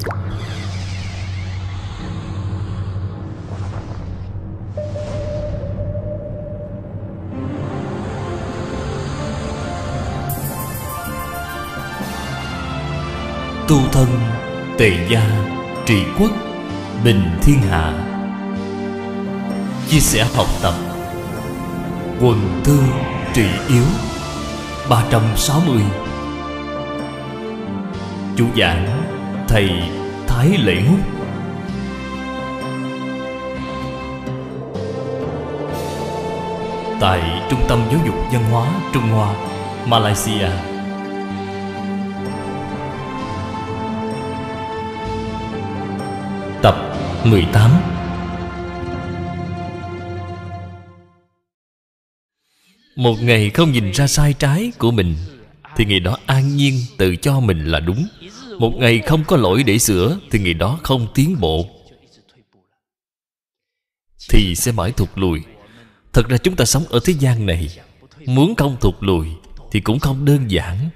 Tu thân, tề gia, trị quốc, bình thiên hạ Chia sẻ học tập Quần thư trị yếu 360 Chủ giảng thầy Thái Lệ Ngút Tại Trung tâm Giáo dục Văn hóa Trung Hoa, Malaysia Tập 18 Một ngày không nhìn ra sai trái của mình Thì ngày đó an nhiên tự cho mình là đúng một ngày không có lỗi để sửa Thì ngày đó không tiến bộ Thì sẽ mãi thụt lùi Thật ra chúng ta sống ở thế gian này Muốn không thụt lùi Thì cũng không đơn giản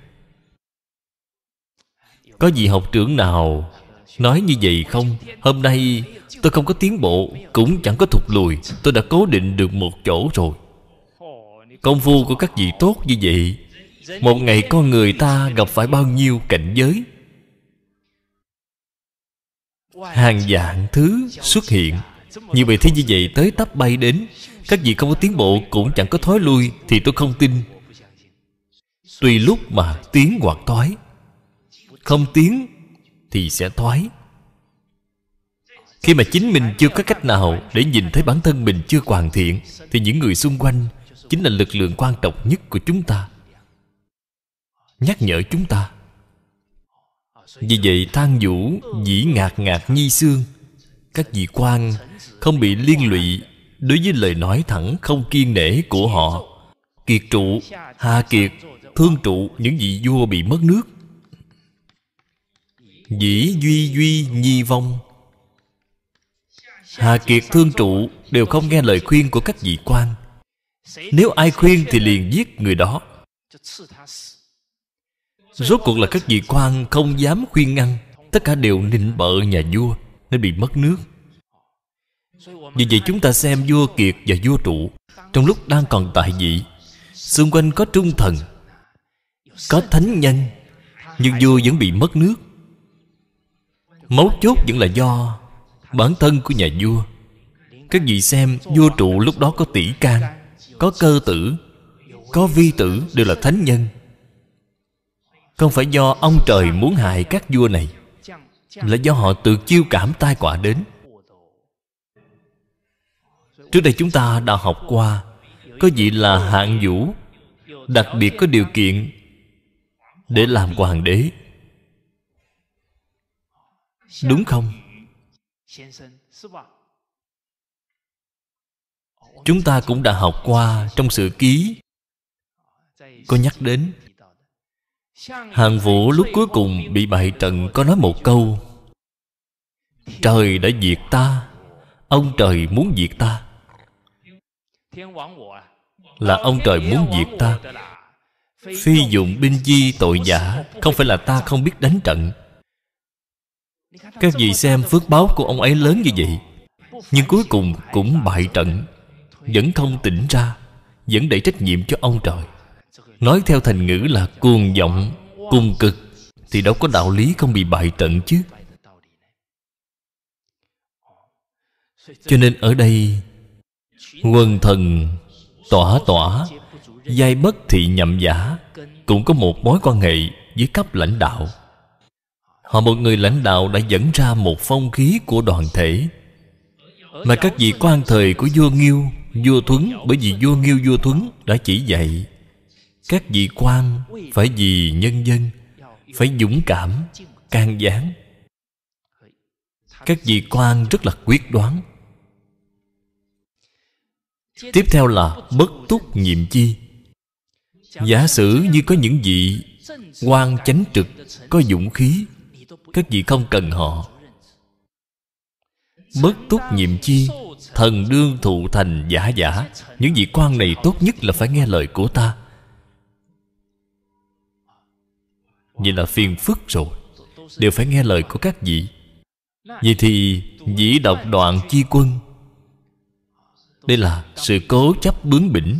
Có vị học trưởng nào Nói như vậy không Hôm nay tôi không có tiến bộ Cũng chẳng có thụt lùi Tôi đã cố định được một chỗ rồi Công phu của các vị tốt như vậy Một ngày con người ta gặp phải bao nhiêu cảnh giới hàng dạng thứ xuất hiện như vậy thế như vậy tới tấp bay đến các vị không có tiến bộ cũng chẳng có thói lui thì tôi không tin tùy lúc mà tiến hoặc thoái không tiến thì sẽ thoái khi mà chính mình chưa có cách nào để nhìn thấy bản thân mình chưa hoàn thiện thì những người xung quanh chính là lực lượng quan trọng nhất của chúng ta nhắc nhở chúng ta vì vậy than vũ dĩ ngạc ngạc nhi xương Các vị quan không bị liên lụy Đối với lời nói thẳng không kiên nể của họ Kiệt trụ, hà kiệt, thương trụ những vị vua bị mất nước Dĩ duy duy nhi vong Hà kiệt thương trụ đều không nghe lời khuyên của các vị quan Nếu ai khuyên thì liền giết người đó Rốt cuộc là các vị quan không dám khuyên ngăn Tất cả đều nịnh bợ nhà vua Nên bị mất nước Vì vậy chúng ta xem vua Kiệt và vua Trụ Trong lúc đang còn tại vị Xung quanh có trung thần Có thánh nhân Nhưng vua vẫn bị mất nước Mấu chốt vẫn là do Bản thân của nhà vua Các vị xem vua trụ lúc đó có tỷ can Có cơ tử Có vi tử đều là thánh nhân không phải do ông trời muốn hại các vua này Là do họ tự chiêu cảm tai quả đến Trước đây chúng ta đã học qua Có vị là hạng vũ Đặc biệt có điều kiện Để làm hoàng đế Đúng không? Chúng ta cũng đã học qua Trong sự ký Có nhắc đến Hàng Vũ lúc cuối cùng bị bại trận có nói một câu Trời đã diệt ta Ông trời muốn diệt ta Là ông trời muốn diệt ta Phi dụng binh di tội giả Không phải là ta không biết đánh trận Các vị xem phước báo của ông ấy lớn như vậy Nhưng cuối cùng cũng bại trận Vẫn không tỉnh ra Vẫn để trách nhiệm cho ông trời Nói theo thành ngữ là cuồng vọng Cung cực Thì đâu có đạo lý không bị bại tận chứ Cho nên ở đây Quần thần Tỏa tỏa Giai bất thị nhậm giả Cũng có một mối quan hệ với cấp lãnh đạo Họ một người lãnh đạo đã dẫn ra một phong khí của đoàn thể Mà các vị quan thời của vua Nghiêu Vua Thuấn Bởi vì vua Nghiêu vua Thuấn đã chỉ dạy các vị quan phải vì nhân dân phải dũng cảm can gián các vị quan rất là quyết đoán tiếp theo là bất túc nhiệm chi giả sử như có những vị quan chánh trực có dũng khí các vị không cần họ bất túc nhiệm chi thần đương thụ thành giả giả những vị quan này tốt nhất là phải nghe lời của ta Vậy là phiền phức rồi Đều phải nghe lời của các vị Vậy thì dĩ đọc đoạn chi quân Đây là sự cố chấp bướng bỉnh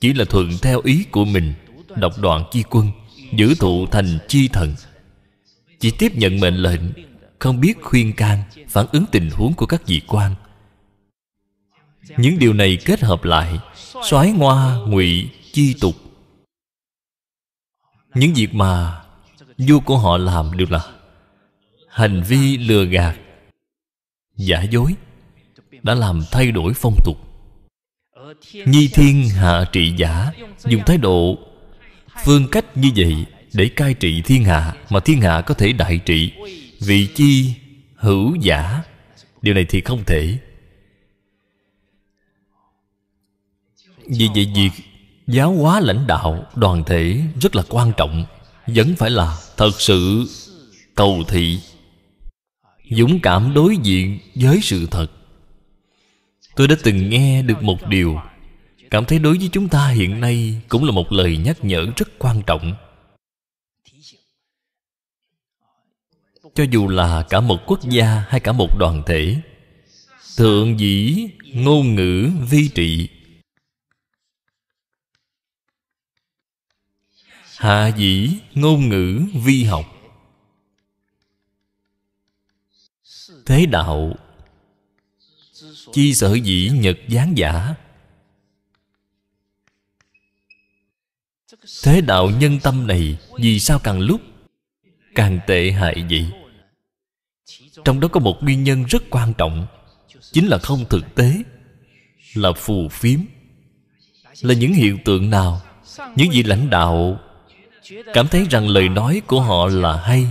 Chỉ là thuận theo ý của mình đọc đoạn chi quân Giữ thụ thành chi thần Chỉ tiếp nhận mệnh lệnh Không biết khuyên can Phản ứng tình huống của các vị quan Những điều này kết hợp lại soái ngoa ngụy chi tục những việc mà vua của họ làm đều là hành vi lừa gạt giả dối đã làm thay đổi phong tục nhi thiên hạ trị giả dùng thái độ phương cách như vậy để cai trị thiên hạ mà thiên hạ có thể đại trị vị chi hữu giả điều này thì không thể vì vậy việc giáo hóa lãnh đạo đoàn thể rất là quan trọng vẫn phải là thật sự cầu thị dũng cảm đối diện với sự thật tôi đã từng nghe được một điều cảm thấy đối với chúng ta hiện nay cũng là một lời nhắc nhở rất quan trọng cho dù là cả một quốc gia hay cả một đoàn thể thượng dĩ ngôn ngữ vi trị Hạ dĩ ngôn ngữ vi học Thế đạo Chi sở dĩ nhật gián giả Thế đạo nhân tâm này Vì sao càng lúc Càng tệ hại vậy Trong đó có một nguyên nhân rất quan trọng Chính là không thực tế Là phù phiếm Là những hiện tượng nào Những vị lãnh đạo cảm thấy rằng lời nói của họ là hay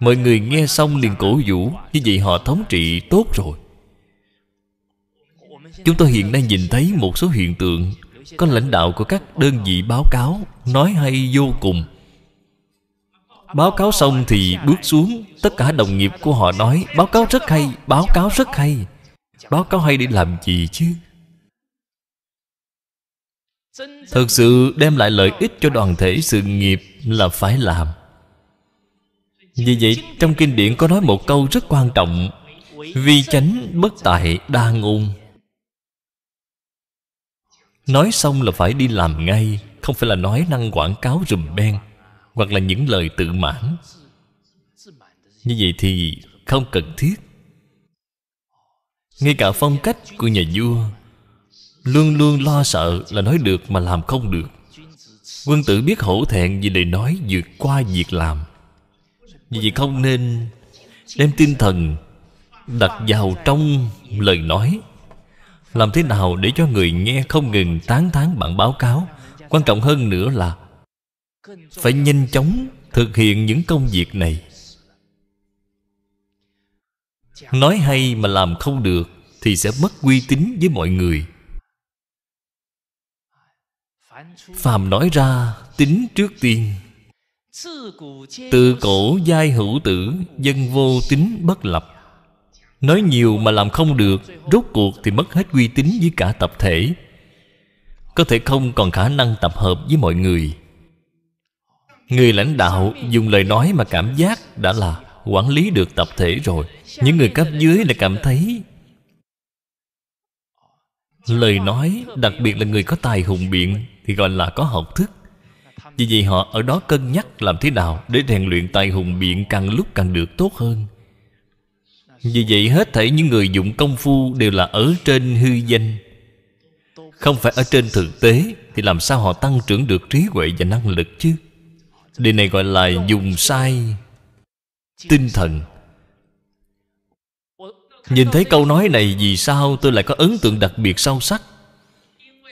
mọi người nghe xong liền cổ vũ như vậy họ thống trị tốt rồi chúng tôi hiện nay nhìn thấy một số hiện tượng có lãnh đạo của các đơn vị báo cáo nói hay vô cùng báo cáo xong thì bước xuống tất cả đồng nghiệp của họ nói báo cáo rất hay báo cáo rất hay báo cáo hay để làm gì chứ thực sự đem lại lợi ích cho đoàn thể sự nghiệp là phải làm vì vậy trong kinh điển có nói một câu rất quan trọng vi chánh bất tại đa ngôn nói xong là phải đi làm ngay không phải là nói năng quảng cáo rùm beng hoặc là những lời tự mãn như vậy thì không cần thiết ngay cả phong cách của nhà vua Luôn luôn lo sợ là nói được mà làm không được Quân tử biết hổ thẹn vì lời nói vượt qua việc làm Vì vậy không nên đem tinh thần đặt vào trong lời nói Làm thế nào để cho người nghe không ngừng tán thán bạn báo cáo Quan trọng hơn nữa là Phải nhanh chóng thực hiện những công việc này Nói hay mà làm không được Thì sẽ mất uy tín với mọi người phàm nói ra tính trước tiên từ cổ giai hữu tử dân vô tính bất lập nói nhiều mà làm không được rốt cuộc thì mất hết uy tín với cả tập thể có thể không còn khả năng tập hợp với mọi người người lãnh đạo dùng lời nói mà cảm giác đã là quản lý được tập thể rồi những người cấp dưới lại cảm thấy lời nói đặc biệt là người có tài hùng biện thì gọi là có học thức vì vậy họ ở đó cân nhắc làm thế nào để rèn luyện tài hùng biện càng lúc càng được tốt hơn vì vậy hết thảy những người dụng công phu đều là ở trên hư danh Không phải ở trên thực tế Thì làm sao họ tăng trưởng được trí huệ và năng lực chứ Điều này gọi là dùng sai Tinh thần Nhìn thấy câu nói này vì sao tôi lại có ấn tượng đặc biệt sâu sắc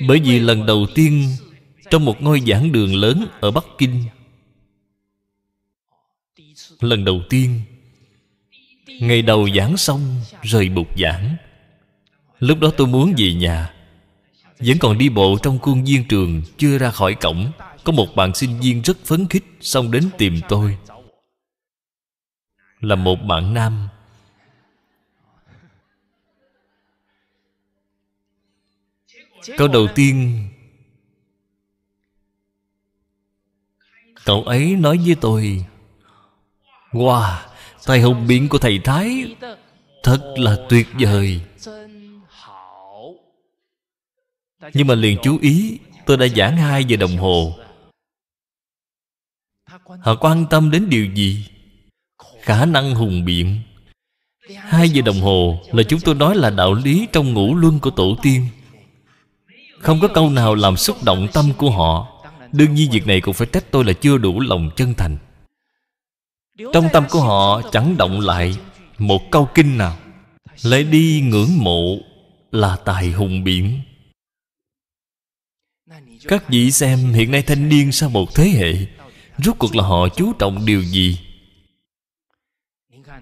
Bởi vì lần đầu tiên trong một ngôi giảng đường lớn ở Bắc Kinh Lần đầu tiên Ngày đầu giảng xong Rời bục giảng Lúc đó tôi muốn về nhà Vẫn còn đi bộ trong khuôn viên trường Chưa ra khỏi cổng Có một bạn sinh viên rất phấn khích Xong đến tìm tôi Là một bạn nam Câu đầu tiên Cậu ấy nói với tôi Wow Tài hùng biện của thầy Thái Thật là tuyệt vời Nhưng mà liền chú ý Tôi đã giảng hai giờ đồng hồ Họ quan tâm đến điều gì? Khả năng hùng biện Hai giờ đồng hồ là chúng tôi nói là đạo lý trong ngũ luân của tổ tiên Không có câu nào làm xúc động tâm của họ Đương nhiên việc này cũng phải trách tôi là chưa đủ lòng chân thành Trong tâm của họ chẳng động lại Một câu kinh nào Lại đi ngưỡng mộ Là tài hùng biển Các vị xem hiện nay thanh niên sau một thế hệ Rốt cuộc là họ chú trọng điều gì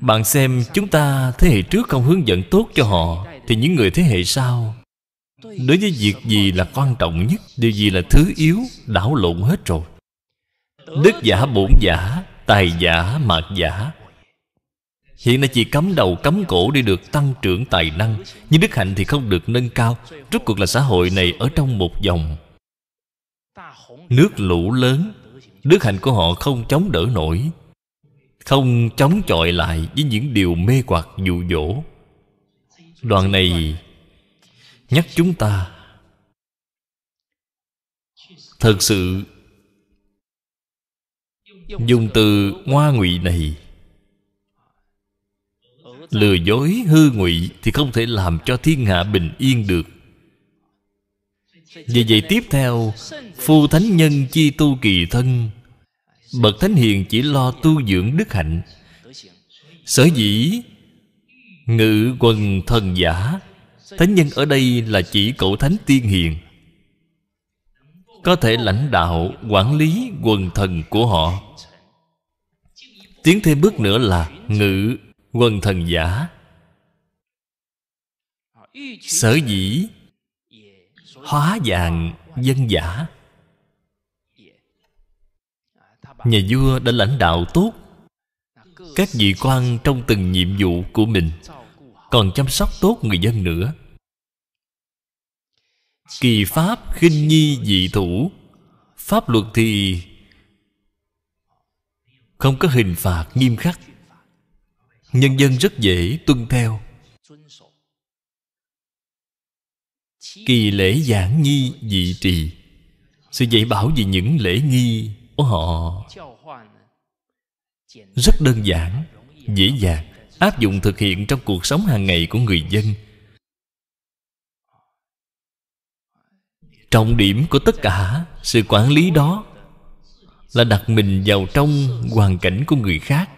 Bạn xem chúng ta thế hệ trước không hướng dẫn tốt cho họ Thì những người thế hệ sau Đối với việc gì là quan trọng nhất Điều gì là thứ yếu Đảo lộn hết rồi Đức giả bổn giả Tài giả mạt giả Hiện nay chỉ cấm đầu cấm cổ để được tăng trưởng tài năng Nhưng đức hạnh thì không được nâng cao Rốt cuộc là xã hội này ở trong một dòng Nước lũ lớn Đức hạnh của họ không chống đỡ nổi Không chống chọi lại với những điều mê hoặc dụ dỗ Đoạn này nhắc chúng ta thật sự dùng từ ngoa ngụy này lừa dối hư ngụy thì không thể làm cho thiên hạ bình yên được vì vậy tiếp theo Phu Thánh Nhân chi tu kỳ thân Bậc Thánh Hiền chỉ lo tu dưỡng đức hạnh Sở dĩ Ngự quần thần giả Thánh nhân ở đây là chỉ cậu Thánh Tiên Hiền Có thể lãnh đạo, quản lý quần thần của họ Tiến thêm bước nữa là ngự quần thần giả Sở dĩ Hóa vàng dân giả Nhà vua đã lãnh đạo tốt Các vị quan trong từng nhiệm vụ của mình còn chăm sóc tốt người dân nữa kỳ pháp khinh nhi dị thủ pháp luật thì không có hình phạt nghiêm khắc nhân dân rất dễ tuân theo kỳ lễ giảng nhi dị trì sự dạy bảo về những lễ nghi của họ rất đơn giản dễ dàng áp dụng thực hiện trong cuộc sống hàng ngày của người dân trọng điểm của tất cả sự quản lý đó là đặt mình vào trong hoàn cảnh của người khác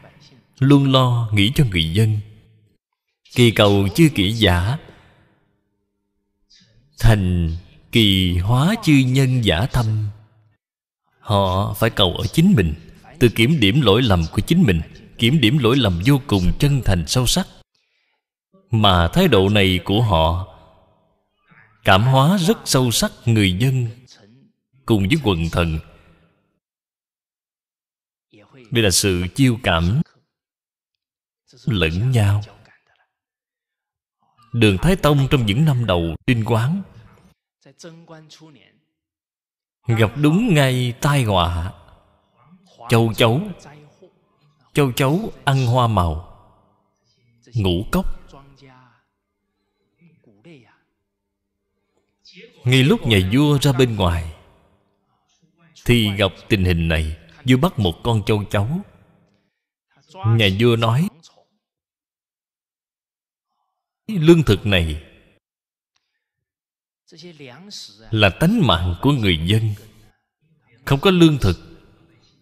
luôn lo nghĩ cho người dân kỳ cầu chưa kỹ giả thành kỳ hóa chư nhân giả thâm họ phải cầu ở chính mình tự kiểm điểm lỗi lầm của chính mình kiểm điểm lỗi lầm vô cùng chân thành sâu sắc mà thái độ này của họ cảm hóa rất sâu sắc người dân cùng với quần thần đây là sự chiêu cảm lẫn nhau đường thái tông trong những năm đầu trinh quán gặp đúng ngay tai họa châu chấu Châu chấu ăn hoa màu Ngũ cốc Ngay lúc nhà vua ra bên ngoài Thì gặp tình hình này Vua bắt một con châu chấu Nhà vua nói Lương thực này Là tánh mạng của người dân Không có lương thực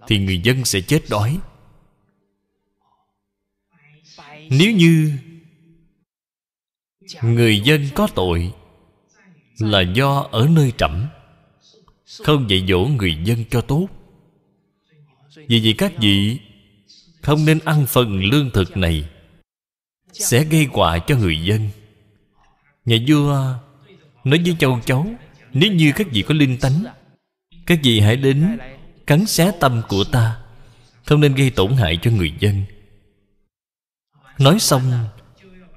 Thì người dân sẽ chết đói nếu như người dân có tội là do ở nơi trẫm không dạy dỗ người dân cho tốt vì vậy các vị không nên ăn phần lương thực này sẽ gây quả cho người dân nhà vua nói với châu cháu nếu như các vị có linh tánh các vị hãy đến cắn xé tâm của ta không nên gây tổn hại cho người dân Nói xong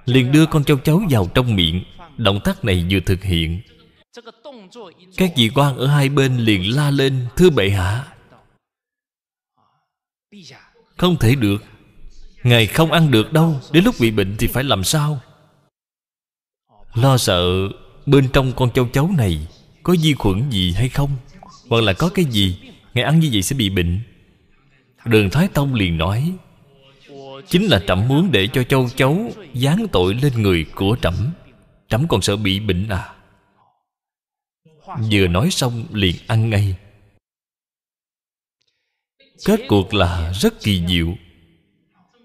Liền đưa con châu chấu vào trong miệng Động tác này vừa thực hiện Các vị quan ở hai bên liền la lên Thưa bệ hạ Không thể được Ngài không ăn được đâu Đến lúc bị bệnh thì phải làm sao Lo sợ Bên trong con châu chấu này Có vi khuẩn gì hay không Hoặc là có cái gì Ngài ăn như vậy sẽ bị bệnh Đường Thái Tông liền nói Chính là trẫm muốn để cho châu chấu giáng tội lên người của trẫm Trẫm còn sợ bị bệnh à Vừa nói xong liền ăn ngay Kết cuộc là rất kỳ diệu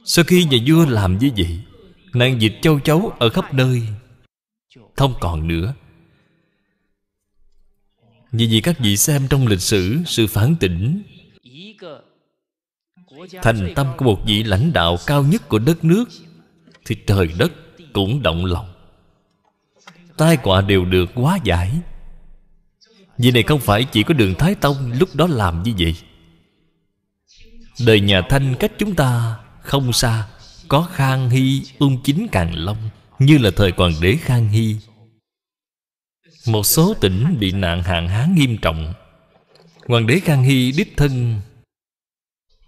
Sau khi nhà vua làm như vậy Nàng dịch châu chấu ở khắp nơi Không còn nữa Vì vậy các vị xem trong lịch sử Sự phản tỉnh thành tâm của một vị lãnh đạo cao nhất của đất nước thì trời đất cũng động lòng tai họa đều được quá giải vì này không phải chỉ có đường Thái Tông lúc đó làm như vậy Đời nhà Thanh cách chúng ta không xa Có Khang Hy, Ung Chính Càng Long Như là thời hoàng đế Khang Hy Một số tỉnh bị nạn hạn hán nghiêm trọng Hoàng đế Khang Hy đích thân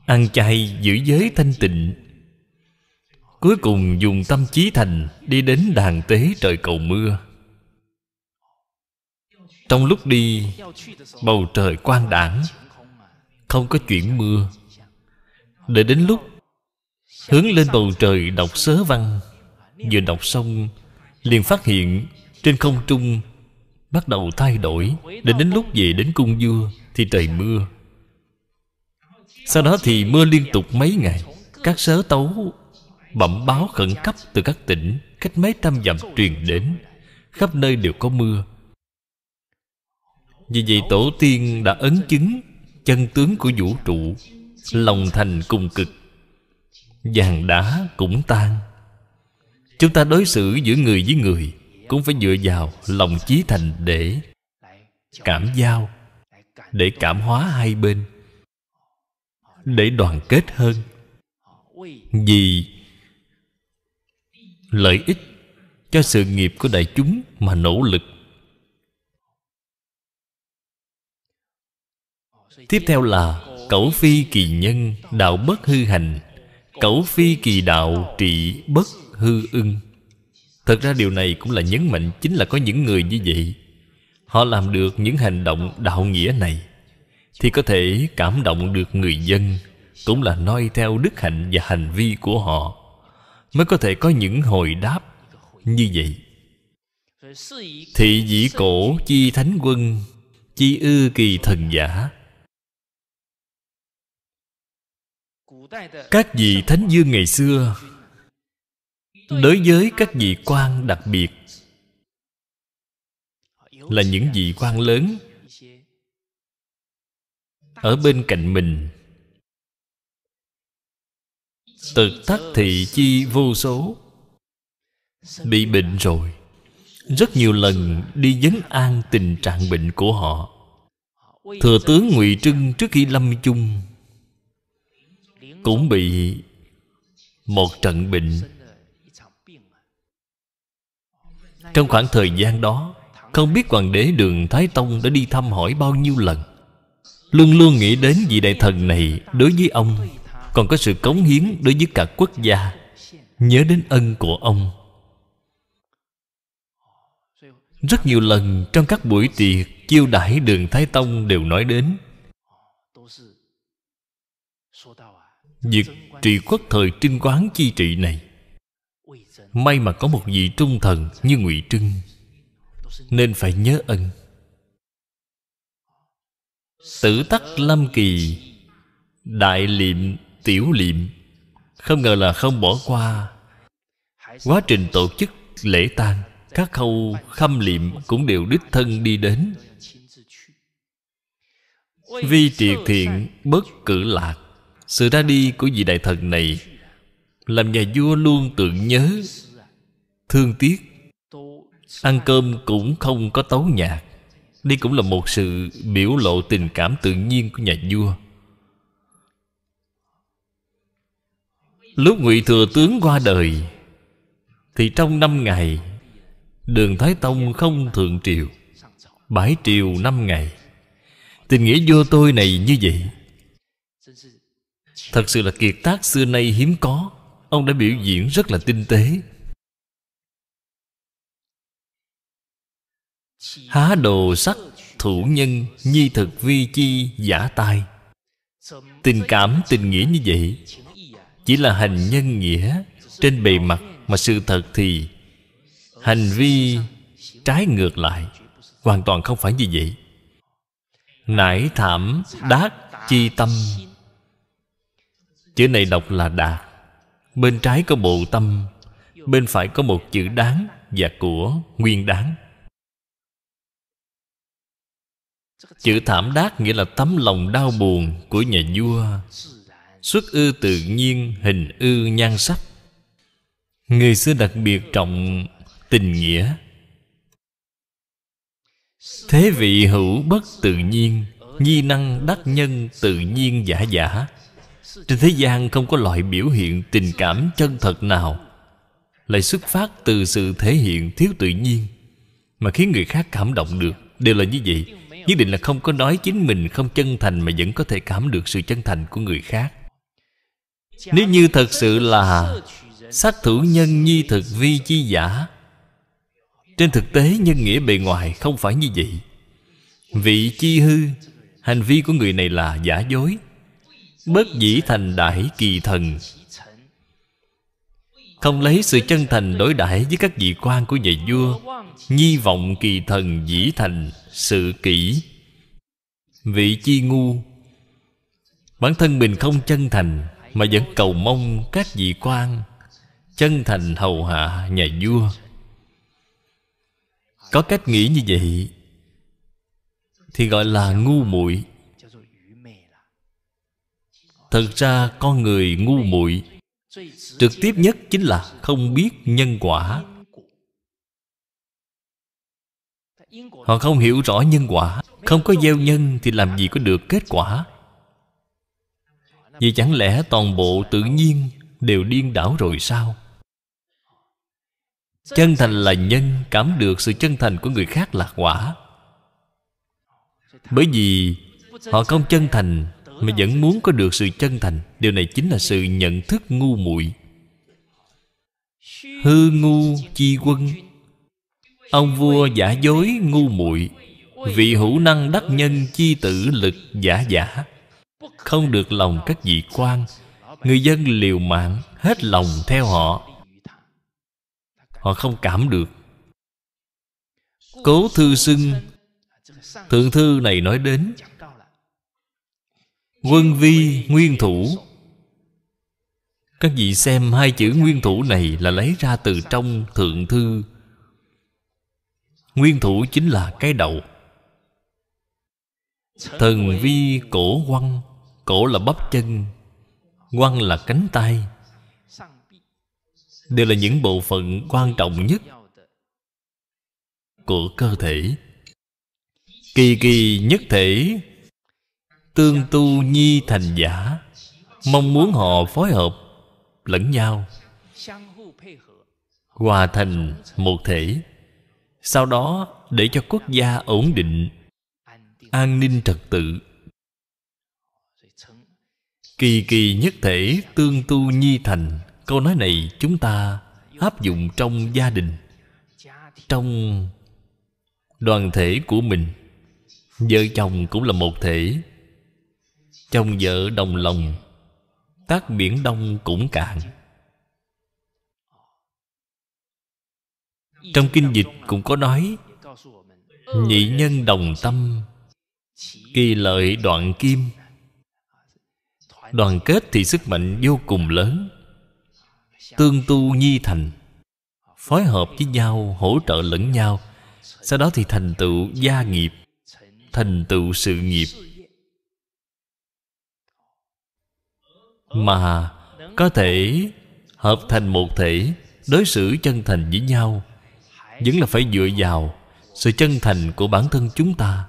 ăn chay giữ giới thanh tịnh cuối cùng dùng tâm chí thành đi đến đàn tế trời cầu mưa trong lúc đi bầu trời quang đảng không có chuyện mưa để đến lúc hướng lên bầu trời đọc sớ văn vừa đọc xong liền phát hiện trên không trung bắt đầu thay đổi để đến lúc về đến cung vua thì trời mưa sau đó thì mưa liên tục mấy ngày Các sớ tấu bẩm báo khẩn cấp từ các tỉnh Cách mấy trăm dặm truyền đến Khắp nơi đều có mưa Vì vậy tổ tiên đã ấn chứng Chân tướng của vũ trụ Lòng thành cùng cực Vàng đá cũng tan Chúng ta đối xử giữa người với người Cũng phải dựa vào lòng chí thành để Cảm giao Để cảm hóa hai bên để đoàn kết hơn vì lợi ích cho sự nghiệp của đại chúng mà nỗ lực tiếp theo là cẩu phi kỳ nhân đạo bất hư hành cẩu phi kỳ đạo trị bất hư ưng thật ra điều này cũng là nhấn mạnh chính là có những người như vậy họ làm được những hành động đạo nghĩa này thì có thể cảm động được người dân cũng là noi theo đức hạnh và hành vi của họ mới có thể có những hồi đáp như vậy thị dĩ cổ chi thánh quân chi ư kỳ thần giả các vị thánh dương ngày xưa đối với các vị quan đặc biệt là những vị quan lớn ở bên cạnh mình tật thắc thị chi vô số bị bệnh rồi rất nhiều lần đi dấn an tình trạng bệnh của họ thừa tướng ngụy trưng trước khi lâm chung cũng bị một trận bệnh trong khoảng thời gian đó không biết hoàng đế đường thái tông đã đi thăm hỏi bao nhiêu lần Luôn luôn nghĩ đến vị đại thần này Đối với ông Còn có sự cống hiến đối với cả quốc gia Nhớ đến ân của ông Rất nhiều lần trong các buổi tiệc Chiêu đãi đường Thái Tông đều nói đến Việc trị quốc thời trinh quán chi trị này May mà có một vị trung thần như ngụy Trưng Nên phải nhớ ân Tử tắc lâm kỳ Đại liệm tiểu liệm Không ngờ là không bỏ qua Quá trình tổ chức lễ tang Các khâu khâm liệm cũng đều đích thân đi đến Vi triệt thiện bất cử lạc Sự ra đi của vị đại thần này Làm nhà vua luôn tưởng nhớ Thương tiếc Ăn cơm cũng không có tấu nhạc đây cũng là một sự biểu lộ tình cảm tự nhiên của nhà vua Lúc ngụy Thừa Tướng qua đời Thì trong năm ngày Đường Thái Tông không thượng triều Bãi triều năm ngày Tình nghĩa vua tôi này như vậy Thật sự là kiệt tác xưa nay hiếm có Ông đã biểu diễn rất là tinh tế Há đồ sắc thủ nhân Nhi thực vi chi giả tai Tình cảm tình nghĩa như vậy Chỉ là hành nhân nghĩa Trên bề mặt Mà sự thật thì Hành vi trái ngược lại Hoàn toàn không phải như vậy Nải thảm đát chi tâm Chữ này đọc là đạt Bên trái có bộ tâm Bên phải có một chữ đáng Và của nguyên đáng Chữ thảm đát nghĩa là tấm lòng đau buồn của nhà vua Xuất ư tự nhiên hình ư nhan sắc Người xưa đặc biệt trọng tình nghĩa Thế vị hữu bất tự nhiên Nhi năng đắc nhân tự nhiên giả giả Trên thế gian không có loại biểu hiện tình cảm chân thật nào Lại xuất phát từ sự thể hiện thiếu tự nhiên Mà khiến người khác cảm động được Đều là như vậy nhất định là không có nói chính mình không chân thành mà vẫn có thể cảm được sự chân thành của người khác nếu như thật sự là sát thủ nhân nhi thực vi chi giả trên thực tế nhân nghĩa bề ngoài không phải như vậy vị chi hư hành vi của người này là giả dối bất dĩ thành đại kỳ thần không lấy sự chân thành đối đãi với các vị quan của nhà vua nhi vọng kỳ thần dĩ thành sự kỹ vị chi ngu bản thân mình không chân thành mà vẫn cầu mong các vị quan chân thành hầu hạ nhà vua có cách nghĩ như vậy thì gọi là ngu muội thật ra con người ngu muội trực tiếp nhất chính là không biết nhân quả Họ không hiểu rõ nhân quả Không có gieo nhân thì làm gì có được kết quả Vậy chẳng lẽ toàn bộ tự nhiên đều điên đảo rồi sao? Chân thành là nhân Cảm được sự chân thành của người khác là quả Bởi vì họ không chân thành Mà vẫn muốn có được sự chân thành Điều này chính là sự nhận thức ngu muội Hư ngu chi quân ông vua giả dối ngu muội vị hữu năng đắc nhân chi tử lực giả giả không được lòng các vị quan người dân liều mạng hết lòng theo họ họ không cảm được cố thư xưng thượng thư này nói đến quân vi nguyên thủ các vị xem hai chữ nguyên thủ này là lấy ra từ trong thượng thư nguyên thủ chính là cái đầu thần vi cổ quăng cổ là bắp chân quăng là cánh tay đều là những bộ phận quan trọng nhất của cơ thể kỳ kỳ nhất thể tương tu nhi thành giả mong muốn họ phối hợp lẫn nhau hòa thành một thể sau đó để cho quốc gia ổn định an ninh trật tự kỳ kỳ nhất thể tương tu nhi thành câu nói này chúng ta áp dụng trong gia đình trong đoàn thể của mình vợ chồng cũng là một thể chồng vợ đồng lòng tác biển đông cũng cạn trong kinh dịch cũng có nói nhị nhân đồng tâm kỳ lợi đoạn kim đoàn kết thì sức mạnh vô cùng lớn tương tu nhi thành phối hợp với nhau hỗ trợ lẫn nhau sau đó thì thành tựu gia nghiệp thành tựu sự nghiệp mà có thể hợp thành một thể đối xử chân thành với nhau vẫn là phải dựa vào sự chân thành của bản thân chúng ta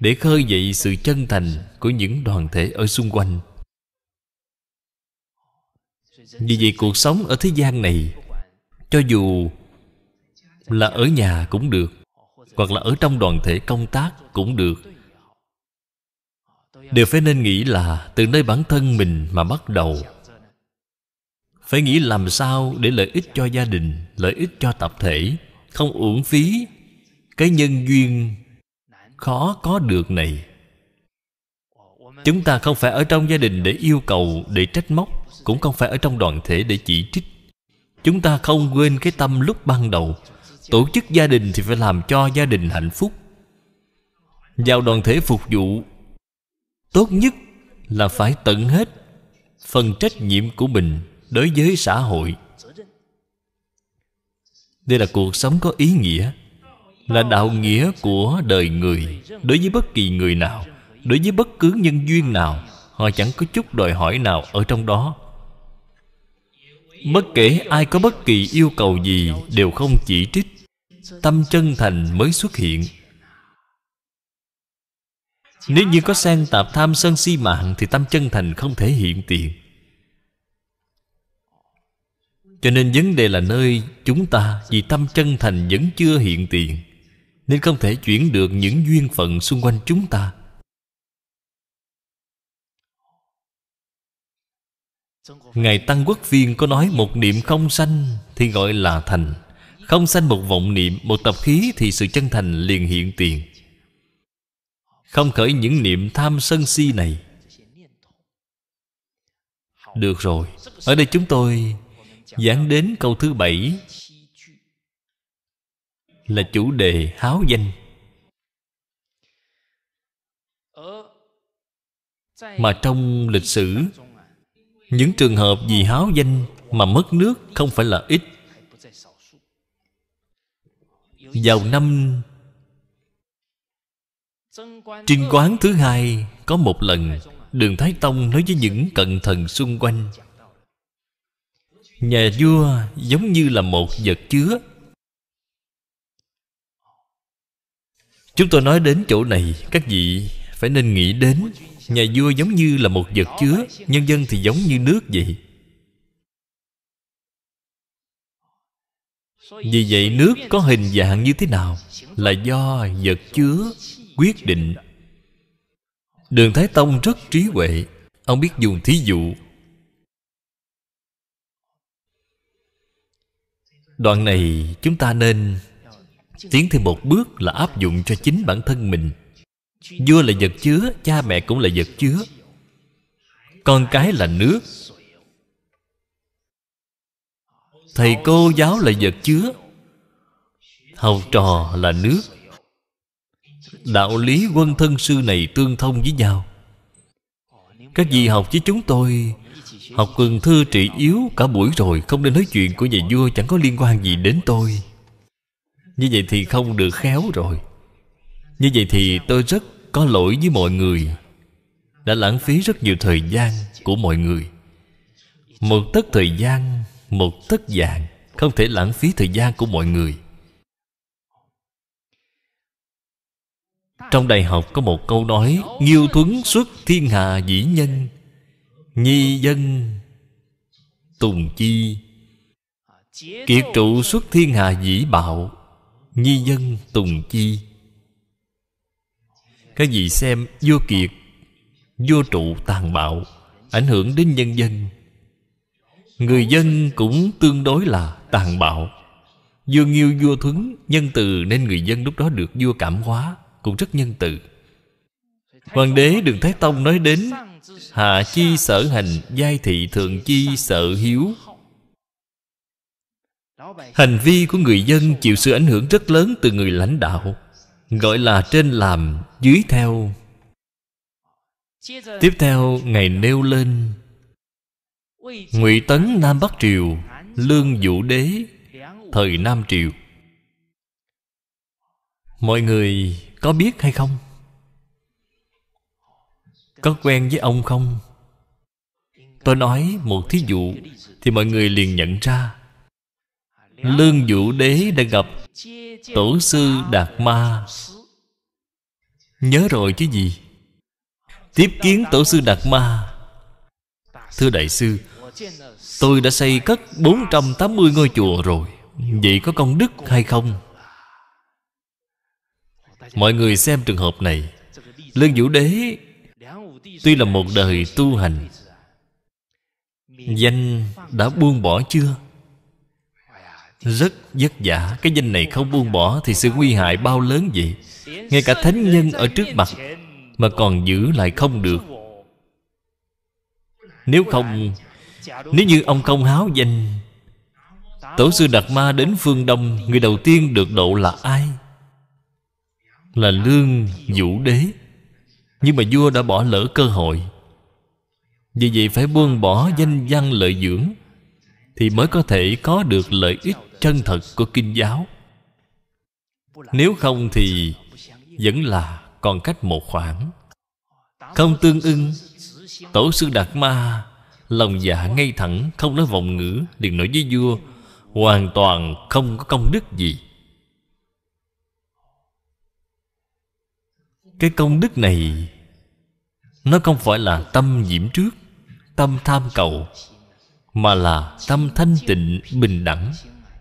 để khơi dậy sự chân thành của những đoàn thể ở xung quanh vì vậy cuộc sống ở thế gian này cho dù là ở nhà cũng được hoặc là ở trong đoàn thể công tác cũng được đều phải nên nghĩ là từ nơi bản thân mình mà bắt đầu phải nghĩ làm sao để lợi ích cho gia đình lợi ích cho tập thể không uổng phí cái nhân duyên khó có được này chúng ta không phải ở trong gia đình để yêu cầu để trách móc cũng không phải ở trong đoàn thể để chỉ trích chúng ta không quên cái tâm lúc ban đầu tổ chức gia đình thì phải làm cho gia đình hạnh phúc vào đoàn thể phục vụ tốt nhất là phải tận hết phần trách nhiệm của mình đối với xã hội đây là cuộc sống có ý nghĩa Là đạo nghĩa của đời người Đối với bất kỳ người nào Đối với bất cứ nhân duyên nào Họ chẳng có chút đòi hỏi nào ở trong đó Bất kể ai có bất kỳ yêu cầu gì Đều không chỉ trích Tâm chân thành mới xuất hiện Nếu như có xen tạp tham sân si mạng Thì tâm chân thành không thể hiện tiền cho nên vấn đề là nơi chúng ta vì tâm chân thành vẫn chưa hiện tiền nên không thể chuyển được những duyên phận xung quanh chúng ta ngài tăng quốc viên có nói một niệm không sanh thì gọi là thành không sanh một vọng niệm một tập khí thì sự chân thành liền hiện tiền không khởi những niệm tham sân si này được rồi ở đây chúng tôi giảng đến câu thứ bảy là chủ đề háo danh mà trong lịch sử những trường hợp vì háo danh mà mất nước không phải là ít vào năm trinh quán thứ hai có một lần đường thái tông nói với những cận thần xung quanh nhà vua giống như là một vật chứa chúng tôi nói đến chỗ này các vị phải nên nghĩ đến nhà vua giống như là một vật chứa nhân dân thì giống như nước vậy vì vậy nước có hình dạng như thế nào là do vật chứa quyết định đường thái tông rất trí huệ ông biết dùng thí dụ đoạn này chúng ta nên tiến thêm một bước là áp dụng cho chính bản thân mình vua là vật chứa cha mẹ cũng là vật chứa con cái là nước thầy cô giáo là vật chứa học trò là nước đạo lý quân thân sư này tương thông với nhau các vị học với chúng tôi Học Cường Thư trị yếu cả buổi rồi Không nên nói chuyện của nhà vua Chẳng có liên quan gì đến tôi Như vậy thì không được khéo rồi Như vậy thì tôi rất có lỗi với mọi người Đã lãng phí rất nhiều thời gian của mọi người Một tất thời gian Một tất vàng Không thể lãng phí thời gian của mọi người Trong đại học có một câu nói Nghiêu thuấn xuất thiên hạ dĩ nhân nhi dân tùng chi kiệt trụ xuất thiên hà dĩ bạo nhi dân tùng chi cái gì xem vô kiệt vô trụ tàn bạo ảnh hưởng đến nhân dân người dân cũng tương đối là tàn bạo vua nghiêu vua thuấn nhân từ nên người dân lúc đó được vua cảm hóa cũng rất nhân từ hoàng đế đường thái tông nói đến hạ chi sở hành giai thị thượng chi sở hiếu hành vi của người dân chịu sự ảnh hưởng rất lớn từ người lãnh đạo gọi là trên làm dưới theo tiếp theo ngày nêu lên ngụy tấn nam bắc triều lương vũ đế thời nam triều mọi người có biết hay không có quen với ông không tôi nói một thí dụ thì mọi người liền nhận ra lương vũ đế đã gặp tổ sư đạt ma nhớ rồi chứ gì tiếp kiến tổ sư đạt ma thưa đại sư tôi đã xây cất 480 ngôi chùa rồi vậy có công đức hay không mọi người xem trường hợp này lương vũ đế Tuy là một đời tu hành Danh đã buông bỏ chưa? Rất vất vả Cái danh này không buông bỏ Thì sự nguy hại bao lớn vậy Ngay cả thánh nhân ở trước mặt Mà còn giữ lại không được Nếu không Nếu như ông không háo danh Tổ sư Đạt Ma đến phương Đông Người đầu tiên được độ là ai? Là Lương Vũ Đế nhưng mà vua đã bỏ lỡ cơ hội Vì vậy phải buông bỏ danh văn lợi dưỡng Thì mới có thể có được lợi ích chân thật của kinh giáo Nếu không thì vẫn là còn cách một khoảng Không tương ưng Tổ sư Đạt Ma Lòng dạ ngay thẳng Không nói vọng ngữ liền nói với vua Hoàn toàn không có công đức gì cái công đức này nó không phải là tâm nhiễm trước tâm tham cầu mà là tâm thanh tịnh bình đẳng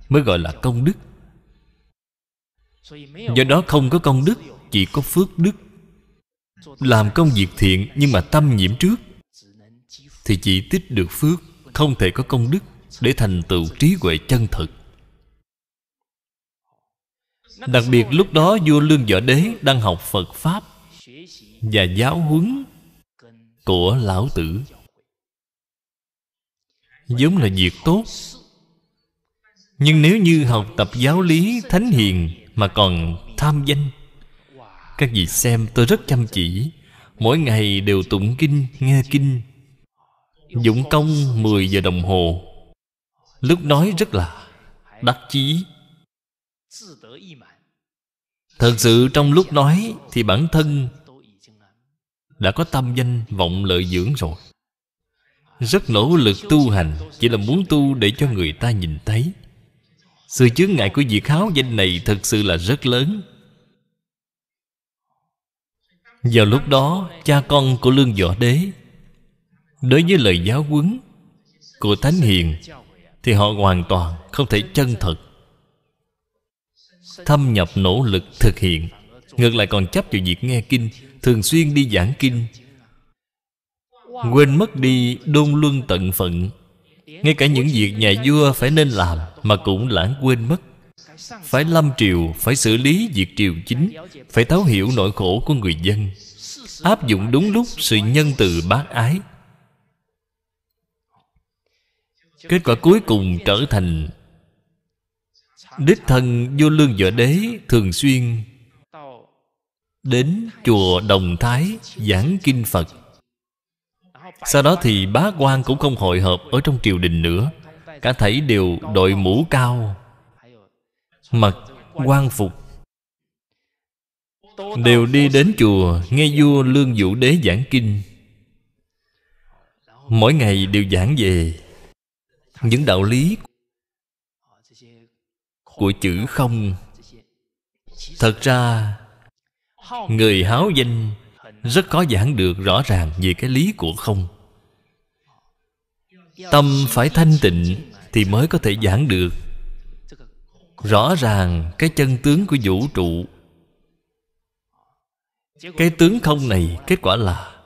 mới gọi là công đức do đó không có công đức chỉ có phước đức làm công việc thiện nhưng mà tâm nhiễm trước thì chỉ tích được phước không thể có công đức để thành tựu trí huệ chân thực Đặc biệt lúc đó vua Lương Võ Đế đang học Phật Pháp Và giáo huấn của Lão Tử Giống là việc tốt Nhưng nếu như học tập giáo lý Thánh Hiền Mà còn tham danh Các vị xem tôi rất chăm chỉ Mỗi ngày đều tụng kinh, nghe kinh dũng công 10 giờ đồng hồ Lúc nói rất là đắc chí thật sự trong lúc nói thì bản thân đã có tâm danh vọng lợi dưỡng rồi rất nỗ lực tu hành chỉ là muốn tu để cho người ta nhìn thấy sự chướng ngại của việc háo danh này thật sự là rất lớn vào lúc đó cha con của lương võ đế đối với lời giáo huấn của thánh hiền thì họ hoàn toàn không thể chân thật thâm nhập nỗ lực thực hiện ngược lại còn chấp vào việc nghe kinh thường xuyên đi giảng kinh quên mất đi đôn luân tận phận ngay cả những việc nhà vua phải nên làm mà cũng lãng quên mất phải lâm triều phải xử lý việc triều chính phải thấu hiểu nỗi khổ của người dân áp dụng đúng lúc sự nhân từ bác ái kết quả cuối cùng trở thành Đích thân vô lương vợ đế thường xuyên Đến chùa Đồng Thái giảng kinh Phật Sau đó thì bá quan cũng không hội hợp ở trong triều đình nữa Cả thảy đều đội mũ cao Mặc quan phục Đều đi đến chùa nghe vua Lương Vũ Đế giảng kinh Mỗi ngày đều giảng về những đạo lý của chữ không thật ra người háo danh rất khó giảng được rõ ràng về cái lý của không tâm phải thanh tịnh thì mới có thể giảng được rõ ràng cái chân tướng của vũ trụ cái tướng không này kết quả là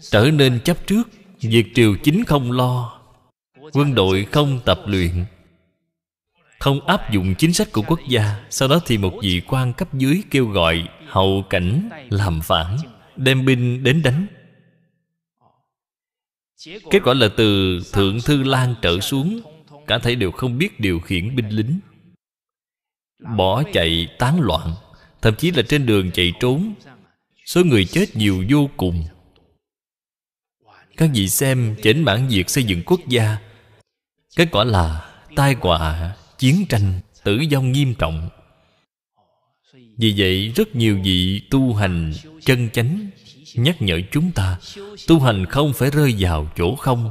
trở nên chấp trước việc triều chính không lo quân đội không tập luyện không áp dụng chính sách của quốc gia sau đó thì một vị quan cấp dưới kêu gọi hậu cảnh làm phản đem binh đến đánh kết quả là từ thượng thư lan trở xuống cả thấy đều không biết điều khiển binh lính bỏ chạy tán loạn thậm chí là trên đường chạy trốn số người chết nhiều vô cùng các vị xem chỉnh bản việc xây dựng quốc gia kết quả là tai họa chiến tranh tử vong nghiêm trọng vì vậy rất nhiều vị tu hành chân chánh nhắc nhở chúng ta tu hành không phải rơi vào chỗ không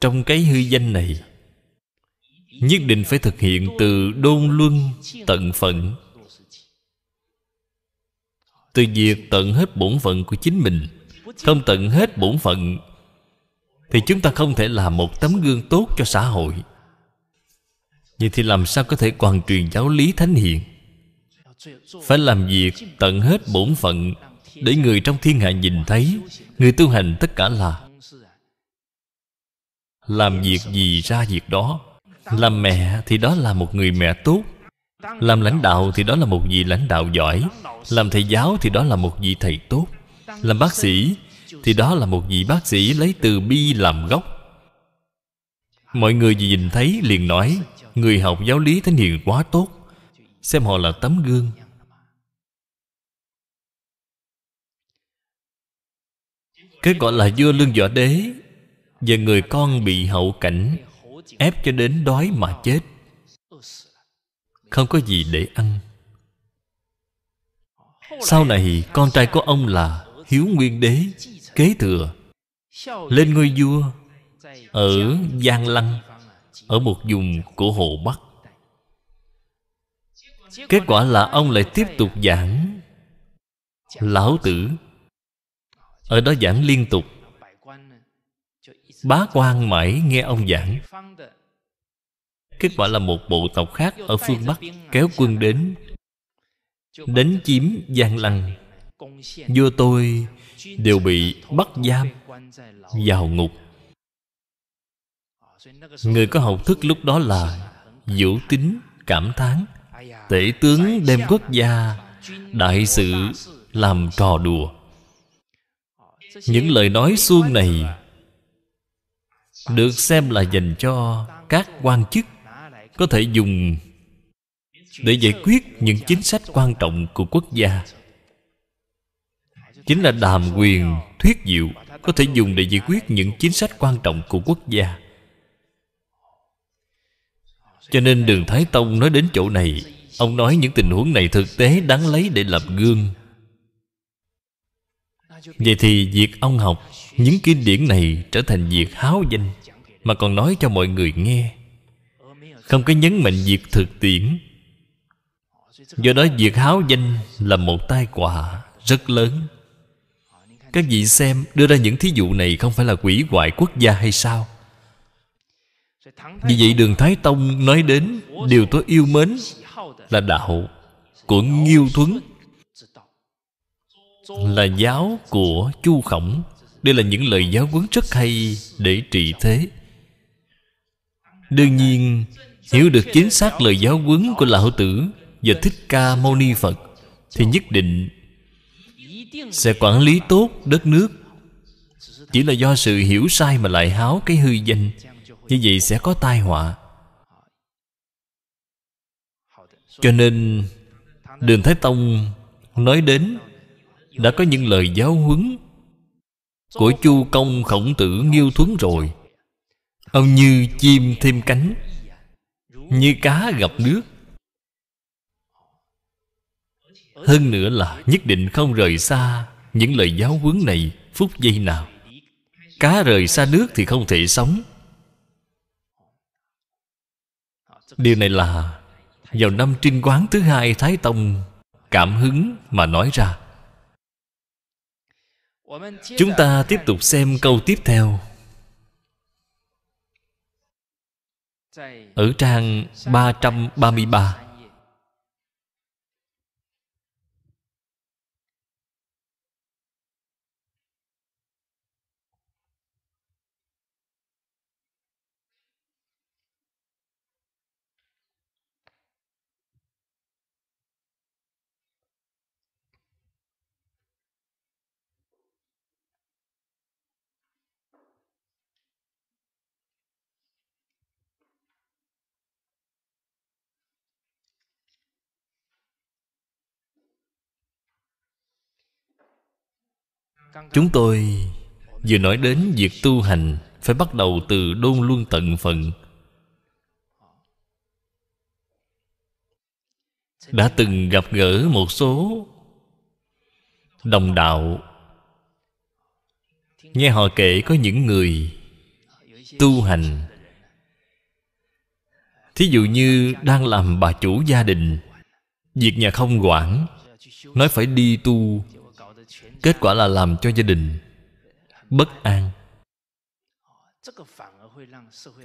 trong cái hư danh này nhất định phải thực hiện từ đôn luân tận phận từ việc tận hết bổn phận của chính mình không tận hết bổn phận thì chúng ta không thể làm một tấm gương tốt cho xã hội Vậy thì làm sao có thể còn truyền giáo lý thánh hiền Phải làm việc tận hết bổn phận Để người trong thiên hạ nhìn thấy Người tu hành tất cả là Làm việc gì ra việc đó Làm mẹ thì đó là một người mẹ tốt Làm lãnh đạo thì đó là một vị lãnh đạo giỏi Làm thầy giáo thì đó là một vị thầy tốt Làm bác sĩ thì đó là một vị bác sĩ lấy từ bi làm gốc Mọi người gì nhìn thấy liền nói Người học giáo lý thánh hiền quá tốt Xem họ là tấm gương Cái gọi là vua lương võ đế Và người con bị hậu cảnh Ép cho đến đói mà chết Không có gì để ăn Sau này con trai của ông là Hiếu Nguyên Đế Kế thừa Lên ngôi vua Ở Giang Lăng ở một vùng của hồ bắc kết quả là ông lại tiếp tục giảng lão tử ở đó giảng liên tục bá quan mãi nghe ông giảng kết quả là một bộ tộc khác ở phương bắc kéo quân đến đến chiếm giang lăng vua tôi đều bị bắt giam vào ngục Người có học thức lúc đó là Vũ tính cảm thán Tể tướng đem quốc gia Đại sự làm trò đùa Những lời nói suông này Được xem là dành cho các quan chức Có thể dùng Để giải quyết những chính sách quan trọng của quốc gia Chính là đàm quyền thuyết diệu Có thể dùng để giải quyết những chính sách quan trọng của quốc gia cho nên đường Thái Tông nói đến chỗ này Ông nói những tình huống này thực tế đáng lấy để lập gương Vậy thì việc ông học Những kinh điển này trở thành việc háo danh Mà còn nói cho mọi người nghe Không có nhấn mạnh việc thực tiễn Do đó việc háo danh là một tai quả rất lớn Các vị xem đưa ra những thí dụ này không phải là quỷ hoại quốc gia hay sao vì vậy đường Thái Tông nói đến Điều tôi yêu mến là đạo của Nghiêu Thuấn Là giáo của Chu Khổng Đây là những lời giáo huấn rất hay để trị thế Đương nhiên Hiểu được chính xác lời giáo huấn của Lão Tử Và Thích Ca Mâu Ni Phật Thì nhất định Sẽ quản lý tốt đất nước Chỉ là do sự hiểu sai mà lại háo cái hư danh như vậy sẽ có tai họa cho nên đường thái tông nói đến đã có những lời giáo huấn của chu công khổng tử nghiêu thuấn rồi ông như chim thêm cánh như cá gặp nước hơn nữa là nhất định không rời xa những lời giáo huấn này phút giây nào cá rời xa nước thì không thể sống điều này là vào năm trinh quán thứ hai thái tông cảm hứng mà nói ra chúng ta tiếp tục xem câu tiếp theo ở trang 333 chúng tôi vừa nói đến việc tu hành phải bắt đầu từ đôn luân tận phận đã từng gặp gỡ một số đồng đạo nghe họ kể có những người tu hành thí dụ như đang làm bà chủ gia đình việc nhà không quản nói phải đi tu kết quả là làm cho gia đình bất an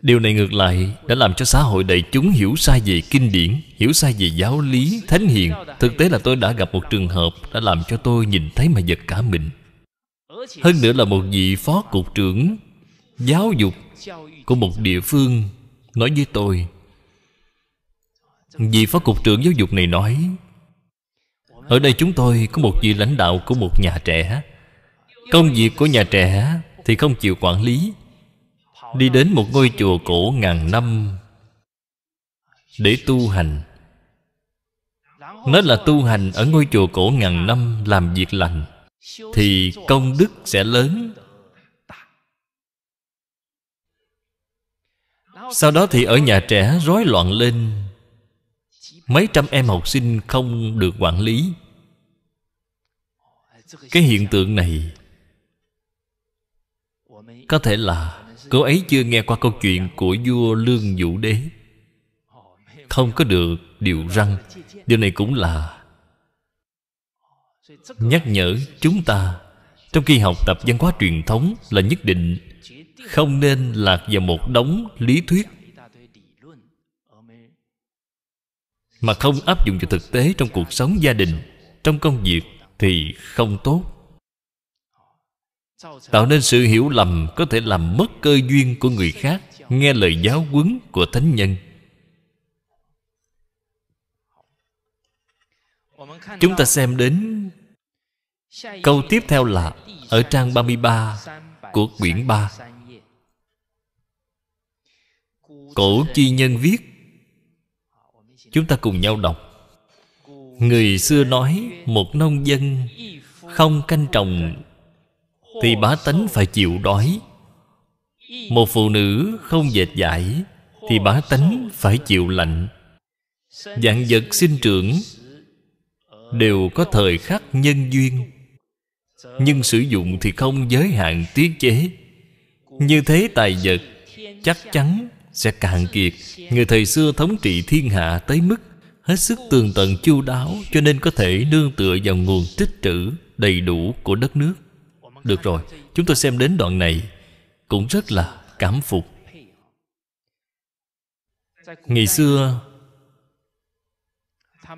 điều này ngược lại đã làm cho xã hội đầy chúng hiểu sai về kinh điển hiểu sai về giáo lý thánh hiền thực tế là tôi đã gặp một trường hợp đã làm cho tôi nhìn thấy mà giật cả mình hơn nữa là một vị phó cục trưởng giáo dục của một địa phương nói với tôi vị phó cục trưởng giáo dục này nói ở đây chúng tôi có một vị lãnh đạo của một nhà trẻ Công việc của nhà trẻ thì không chịu quản lý Đi đến một ngôi chùa cổ ngàn năm Để tu hành Nó là tu hành ở ngôi chùa cổ ngàn năm làm việc lành Thì công đức sẽ lớn Sau đó thì ở nhà trẻ rối loạn lên mấy trăm em học sinh không được quản lý cái hiện tượng này có thể là cô ấy chưa nghe qua câu chuyện của vua lương vũ đế không có được điều răng điều này cũng là nhắc nhở chúng ta trong khi học tập văn hóa truyền thống là nhất định không nên lạc vào một đống lý thuyết mà không áp dụng vào thực tế trong cuộc sống gia đình trong công việc thì không tốt tạo nên sự hiểu lầm có thể làm mất cơ duyên của người khác nghe lời giáo huấn của thánh nhân chúng ta xem đến câu tiếp theo là ở trang 33 của quyển 3 cổ chi nhân viết Chúng ta cùng nhau đọc Người xưa nói Một nông dân Không canh trồng Thì bá tánh phải chịu đói Một phụ nữ không dệt dải Thì bá tánh phải chịu lạnh Dạng vật sinh trưởng Đều có thời khắc nhân duyên Nhưng sử dụng thì không giới hạn tiết chế Như thế tài vật chắc chắn sẽ cạn kiệt người thầy xưa thống trị thiên hạ tới mức hết sức tường tận chu đáo cho nên có thể nương tựa vào nguồn tích trữ đầy đủ của đất nước được rồi chúng tôi xem đến đoạn này cũng rất là cảm phục ngày xưa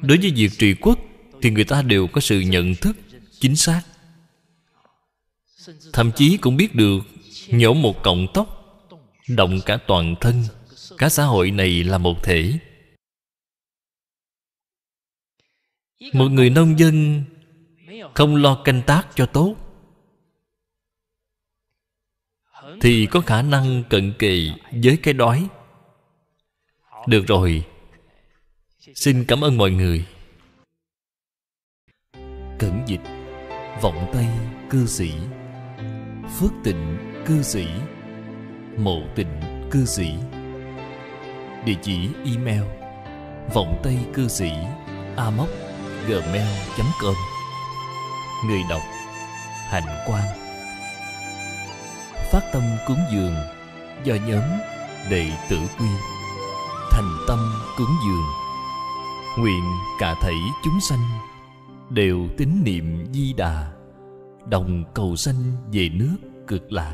đối với việc trị quốc thì người ta đều có sự nhận thức chính xác thậm chí cũng biết được nhổ một cọng tóc động cả toàn thân cả xã hội này là một thể một người nông dân không lo canh tác cho tốt thì có khả năng cận kỳ với cái đói được rồi xin cảm ơn mọi người cẩn dịch vọng tây cư sĩ phước tịnh cư sĩ mộ tịnh cư sĩ địa chỉ email vọng tây cư sĩ amoc gmail com người đọc hạnh quang phát tâm cúng dường do nhóm đệ tử quy thành tâm cúng dường nguyện cả thảy chúng sanh đều tín niệm di đà đồng cầu sanh về nước cực lạc